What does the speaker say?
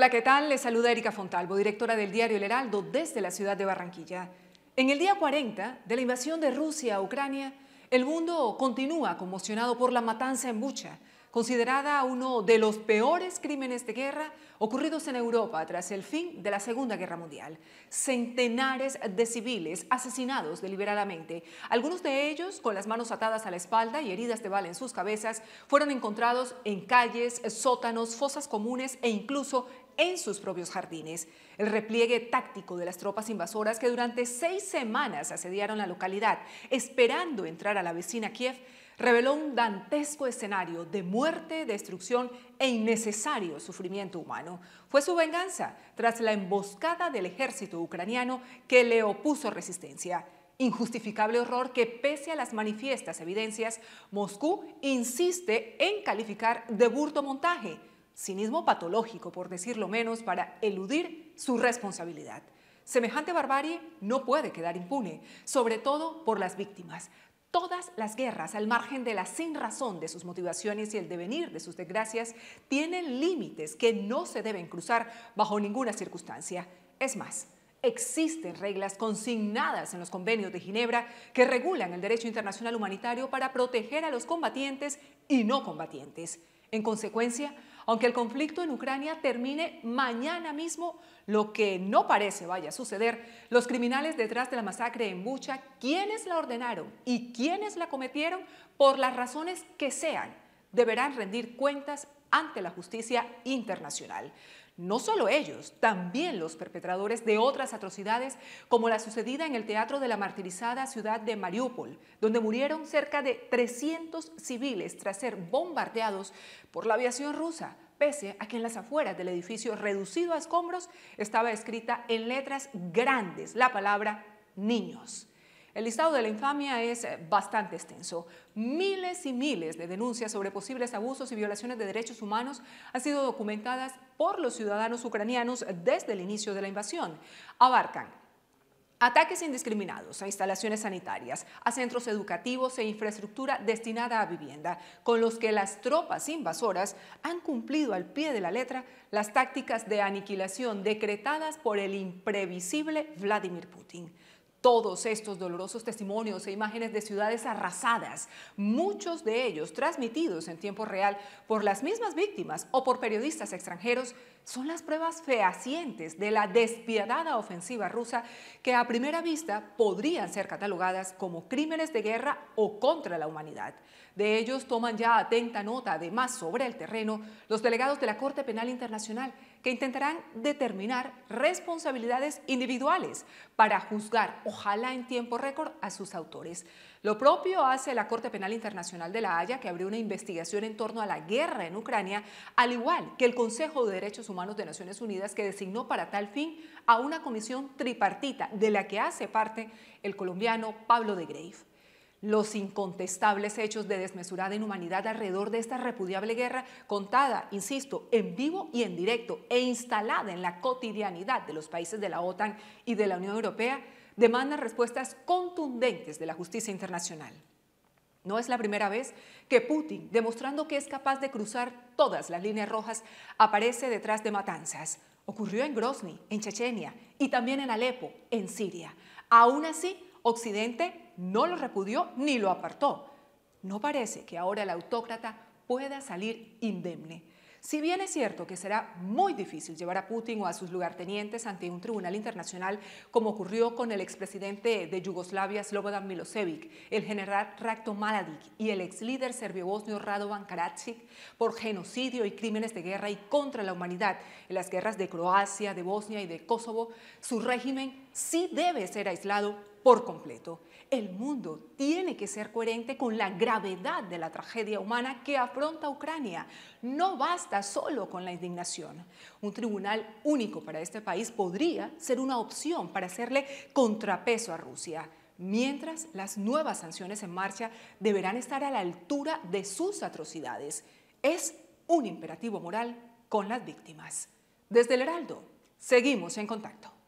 Hola, ¿qué tal? Les saluda Erika Fontalvo, directora del diario El Heraldo desde la ciudad de Barranquilla. En el día 40 de la invasión de Rusia a Ucrania, el mundo continúa conmocionado por la matanza en Bucha, considerada uno de los peores crímenes de guerra ocurridos en Europa tras el fin de la Segunda Guerra Mundial. Centenares de civiles asesinados deliberadamente, algunos de ellos con las manos atadas a la espalda y heridas de bala en sus cabezas, fueron encontrados en calles, sótanos, fosas comunes e incluso en sus propios jardines. El repliegue táctico de las tropas invasoras que durante seis semanas asediaron la localidad, esperando entrar a la vecina Kiev, reveló un dantesco escenario de muerte, destrucción e innecesario sufrimiento humano. Fue su venganza tras la emboscada del ejército ucraniano que le opuso resistencia. Injustificable horror que pese a las manifiestas evidencias, Moscú insiste en calificar de burto montaje cinismo patológico, por decirlo menos, para eludir su responsabilidad. Semejante barbarie no puede quedar impune, sobre todo por las víctimas. Todas las guerras, al margen de la sin razón de sus motivaciones y el devenir de sus desgracias, tienen límites que no se deben cruzar bajo ninguna circunstancia. Es más, existen reglas consignadas en los convenios de Ginebra que regulan el derecho internacional humanitario para proteger a los combatientes y no combatientes. En consecuencia, aunque el conflicto en Ucrania termine mañana mismo, lo que no parece vaya a suceder, los criminales detrás de la masacre en Bucha, quienes la ordenaron y quienes la cometieron, por las razones que sean, deberán rendir cuentas ante la justicia internacional. No solo ellos, también los perpetradores de otras atrocidades como la sucedida en el teatro de la martirizada ciudad de Mariúpol, donde murieron cerca de 300 civiles tras ser bombardeados por la aviación rusa, pese a que en las afueras del edificio reducido a escombros estaba escrita en letras grandes la palabra niños. El listado de la infamia es eh, bastante extenso. Miles y miles de denuncias sobre posibles abusos y violaciones de derechos humanos han sido documentadas por los ciudadanos ucranianos desde el inicio de la invasión. Abarcan Ataques indiscriminados a instalaciones sanitarias, a centros educativos e infraestructura destinada a vivienda, con los que las tropas invasoras han cumplido al pie de la letra las tácticas de aniquilación decretadas por el imprevisible Vladimir Putin todos estos dolorosos testimonios e imágenes de ciudades arrasadas, muchos de ellos transmitidos en tiempo real por las mismas víctimas o por periodistas extranjeros, son las pruebas fehacientes de la despiadada ofensiva rusa que a primera vista podrían ser catalogadas como crímenes de guerra o contra la humanidad. De ellos toman ya atenta nota además sobre el terreno los delegados de la Corte Penal Internacional que intentarán determinar responsabilidades individuales para juzgar, ojalá en tiempo récord, a sus autores. Lo propio hace la Corte Penal Internacional de La Haya, que abrió una investigación en torno a la guerra en Ucrania, al igual que el Consejo de Derechos Humanos de Naciones Unidas, que designó para tal fin a una comisión tripartita, de la que hace parte el colombiano Pablo de Greif los incontestables hechos de desmesurada inhumanidad alrededor de esta repudiable guerra contada, insisto, en vivo y en directo e instalada en la cotidianidad de los países de la OTAN y de la Unión Europea, demandan respuestas contundentes de la justicia internacional. No es la primera vez que Putin, demostrando que es capaz de cruzar todas las líneas rojas, aparece detrás de matanzas. Ocurrió en Grozny, en Chechenia, y también en Alepo, en Siria. Aún así, Occidente no lo repudió ni lo apartó. No parece que ahora el autócrata pueda salir indemne. Si bien es cierto que será muy difícil llevar a Putin o a sus lugartenientes ante un tribunal internacional como ocurrió con el expresidente de Yugoslavia Slobodan Milosevic, el general Ratko maladic y el ex líder serbio-bosnio Radovan Karadzic por genocidio y crímenes de guerra y contra la humanidad en las guerras de Croacia, de Bosnia y de Kosovo, su régimen sí debe ser aislado por completo. El mundo tiene que ser coherente con la gravedad de la tragedia humana que afronta Ucrania. No basta solo con la indignación. Un tribunal único para este país podría ser una opción para hacerle contrapeso a Rusia mientras las nuevas sanciones en marcha deberán estar a la altura de sus atrocidades. Es un imperativo moral con las víctimas. Desde el Heraldo, seguimos en contacto.